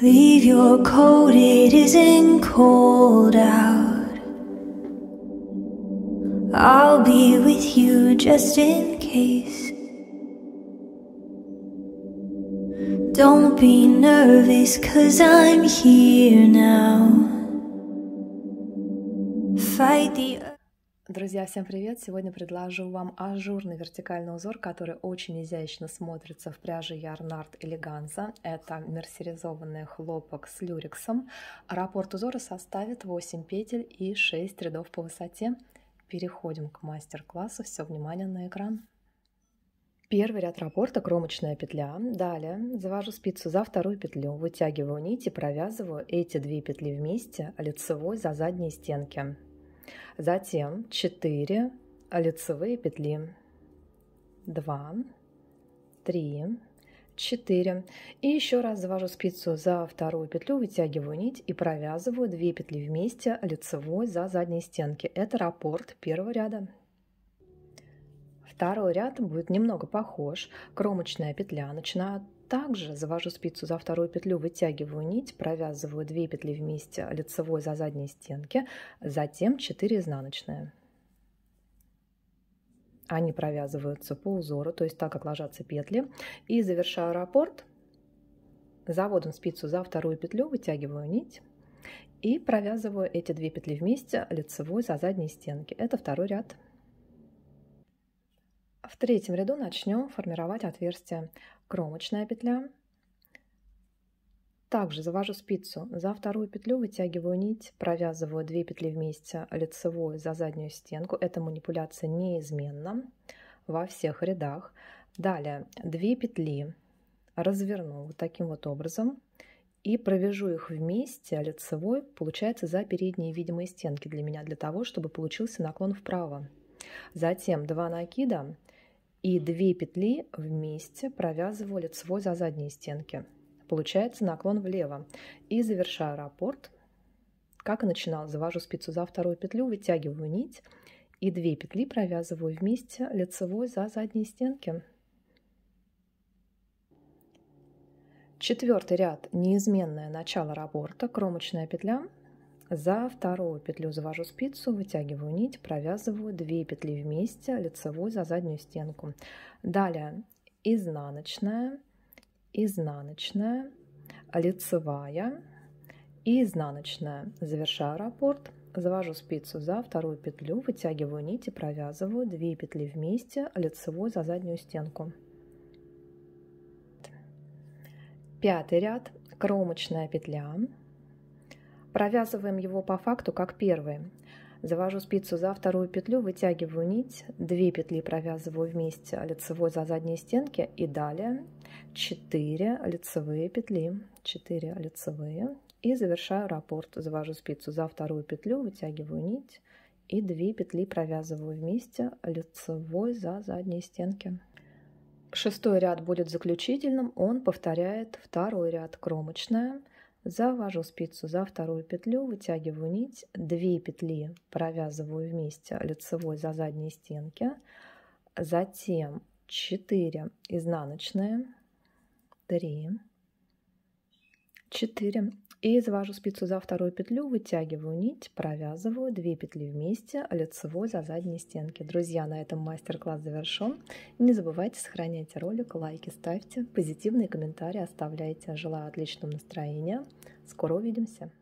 Leave your coat, it isn't cold out. I'll be with you just in case. Don't be nervous, cause I'm here now. Fight the Друзья, всем привет! Сегодня предложу вам ажурный вертикальный узор, который очень изящно смотрится в пряже Ярнард Элеганза. Это мерсеризованный хлопок с люрексом. Раппорт узора составит 8 петель и 6 рядов по высоте. Переходим к мастер-классу. Все внимание на экран. Первый ряд раппорта – кромочная петля. Далее завожу спицу за вторую петлю, вытягиваю нить и провязываю эти две петли вместе лицевой за задние стенки. Затем 4 лицевые петли. 2, 3, 4. И еще раз завожу спицу за вторую петлю, вытягиваю нить и провязываю 2 петли вместе лицевой за задние стенки. Это раппорт первого ряда. Второй ряд будет немного похож. Кромочная петля, начинает. Также завожу спицу за вторую петлю, вытягиваю нить, провязываю 2 петли вместе лицевой за задние стенки, затем 4 изнаночные. Они провязываются по узору, то есть так, как ложатся петли. И завершаю раппорт. Заводом спицу за вторую петлю, вытягиваю нить и провязываю эти две петли вместе лицевой за задние стенки. Это второй ряд. В третьем ряду начнем формировать отверстие кромочная петля. Также завожу спицу за вторую петлю, вытягиваю нить, провязываю две петли вместе лицевой за заднюю стенку. Эта манипуляция неизменна во всех рядах. Далее две петли разверну вот таким вот образом и провяжу их вместе а лицевой, получается, за передние видимые стенки для меня, для того, чтобы получился наклон вправо. Затем два накида и две петли вместе провязываю лицевой за задние стенки. Получается наклон влево. И завершаю раппорт, как и начинал. Завожу спицу за вторую петлю, вытягиваю нить и две петли провязываю вместе лицевой за задние стенки. Четвертый ряд неизменное начало раппорта, кромочная петля, за вторую петлю завожу спицу, вытягиваю нить, провязываю 2 петли вместе, лицевую за заднюю стенку. Далее изнаночная, изнаночная, лицевая и изнаночная. Завершаю раппорт, завожу спицу за вторую петлю, вытягиваю нить и провязываю 2 петли вместе, лицевую за заднюю стенку. Пятый ряд, кромочная петля, Провязываем его по факту как первые. Завожу спицу за вторую петлю, вытягиваю нить, две петли провязываю вместе лицевой за задние стенки и далее 4 лицевые петли, 4 лицевые и завершаю раппорт. Завожу спицу за вторую петлю, вытягиваю нить и две петли провязываю вместе лицевой за задние стенки. Шестой ряд будет заключительным, он повторяет второй ряд кромочная. Завожу спицу за вторую петлю, вытягиваю нить, две петли провязываю вместе лицевой за задние стенки, затем 4 изнаночные, 3, 4. И завожу спицу за вторую петлю, вытягиваю нить, провязываю 2 петли вместе лицевой за задние стенки. Друзья, на этом мастер-класс завершен. Не забывайте, сохранять ролик, лайки ставьте, позитивные комментарии оставляйте. Желаю отличного настроения. Скоро увидимся!